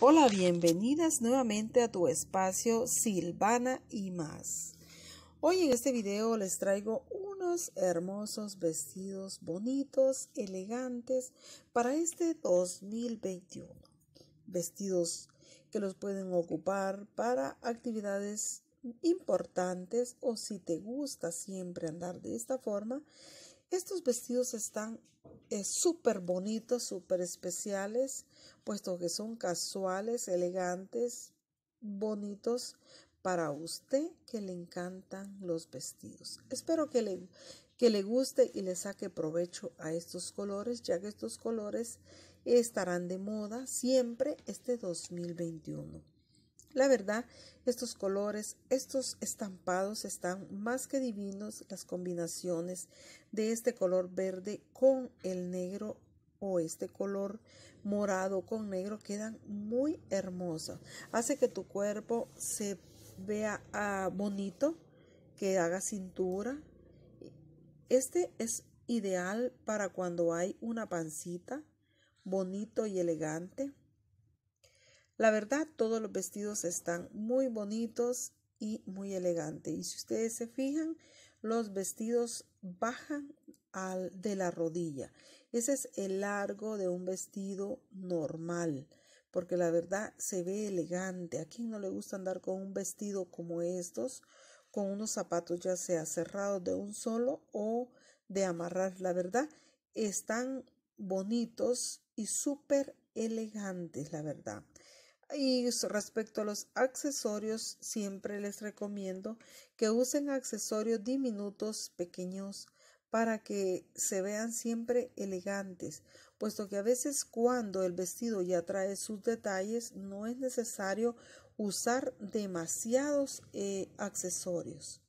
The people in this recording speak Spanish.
Hola, bienvenidas nuevamente a tu espacio Silvana y más. Hoy en este video les traigo unos hermosos vestidos bonitos, elegantes para este 2021. Vestidos que los pueden ocupar para actividades importantes o si te gusta siempre andar de esta forma, estos vestidos están eh, súper bonitos, súper especiales, puesto que son casuales, elegantes, bonitos para usted que le encantan los vestidos. Espero que le, que le guste y le saque provecho a estos colores, ya que estos colores estarán de moda siempre este 2021. La verdad, estos colores, estos estampados están más que divinos. Las combinaciones de este color verde con el negro o este color morado con negro quedan muy hermosas. Hace que tu cuerpo se vea ah, bonito, que haga cintura. Este es ideal para cuando hay una pancita bonito y elegante. La verdad, todos los vestidos están muy bonitos y muy elegantes. Y si ustedes se fijan, los vestidos bajan al, de la rodilla. Ese es el largo de un vestido normal, porque la verdad se ve elegante. ¿A quién no le gusta andar con un vestido como estos? con unos zapatos ya sea cerrados de un solo o de amarrar. La verdad, están bonitos y súper elegantes, la verdad. Y respecto a los accesorios, siempre les recomiendo que usen accesorios diminutos, pequeños, para que se vean siempre elegantes, puesto que a veces cuando el vestido ya trae sus detalles, no es necesario usar demasiados eh, accesorios.